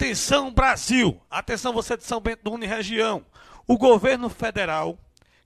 Atenção Brasil, atenção você de São Bento do Une região. O governo federal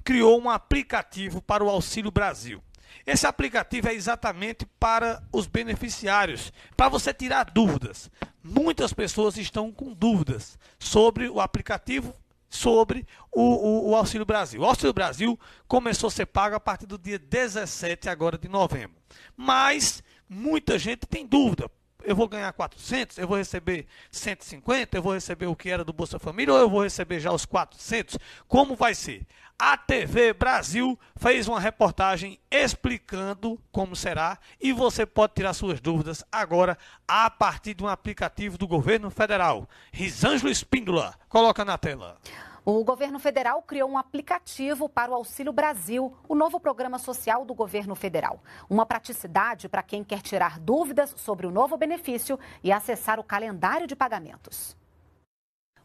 criou um aplicativo para o Auxílio Brasil. Esse aplicativo é exatamente para os beneficiários, para você tirar dúvidas. Muitas pessoas estão com dúvidas sobre o aplicativo, sobre o, o, o Auxílio Brasil. O Auxílio Brasil começou a ser pago a partir do dia 17 agora de novembro. Mas muita gente tem dúvida eu vou ganhar 400, eu vou receber 150, eu vou receber o que era do Bolsa Família ou eu vou receber já os 400? Como vai ser? A TV Brasil fez uma reportagem explicando como será e você pode tirar suas dúvidas agora a partir de um aplicativo do governo federal. Risângelo Espíndola, coloca na tela. O governo federal criou um aplicativo para o Auxílio Brasil, o novo programa social do governo federal. Uma praticidade para quem quer tirar dúvidas sobre o novo benefício e acessar o calendário de pagamentos.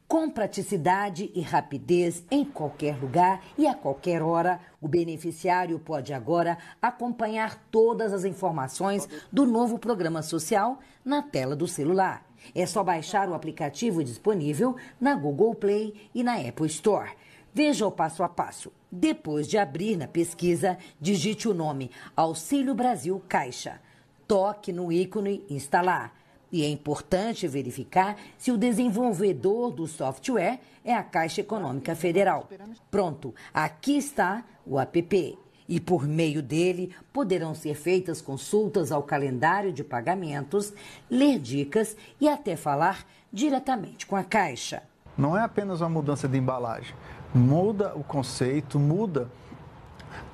Com praticidade e rapidez em qualquer lugar e a qualquer hora, o beneficiário pode agora acompanhar todas as informações do novo programa social na tela do celular. É só baixar o aplicativo disponível na Google Play e na Apple Store. Veja o passo a passo. Depois de abrir na pesquisa, digite o nome Auxílio Brasil Caixa. Toque no ícone Instalar. E é importante verificar se o desenvolvedor do software é a Caixa Econômica Federal. Pronto, aqui está o app. E por meio dele poderão ser feitas consultas ao calendário de pagamentos, ler dicas e até falar diretamente com a Caixa. Não é apenas uma mudança de embalagem, muda o conceito, muda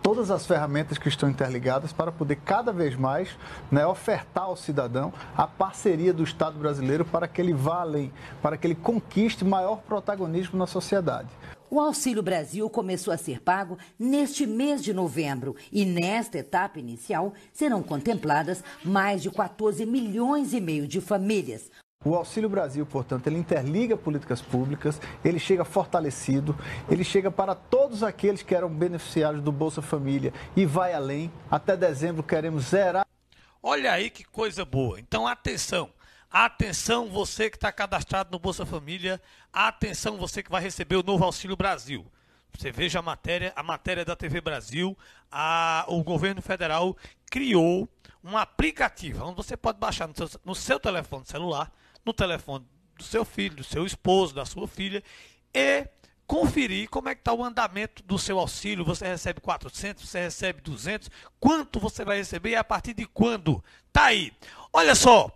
todas as ferramentas que estão interligadas para poder cada vez mais né, ofertar ao cidadão a parceria do Estado brasileiro para que ele valha, para que ele conquiste maior protagonismo na sociedade. O Auxílio Brasil começou a ser pago neste mês de novembro e nesta etapa inicial serão contempladas mais de 14 milhões e meio de famílias. O Auxílio Brasil, portanto, ele interliga políticas públicas, ele chega fortalecido, ele chega para todos aqueles que eram beneficiários do Bolsa Família e vai além. Até dezembro queremos zerar. Olha aí que coisa boa. Então, atenção. Atenção você que está cadastrado no Bolsa Família, atenção você que vai receber o novo Auxílio Brasil. Você veja a matéria, a matéria da TV Brasil, a, o governo federal criou um aplicativo onde você pode baixar no seu, no seu telefone celular no telefone do seu filho, do seu esposo, da sua filha e conferir como é que está o andamento do seu auxílio. Você recebe 400, você recebe 200, quanto você vai receber e a partir de quando? Tá aí. Olha só,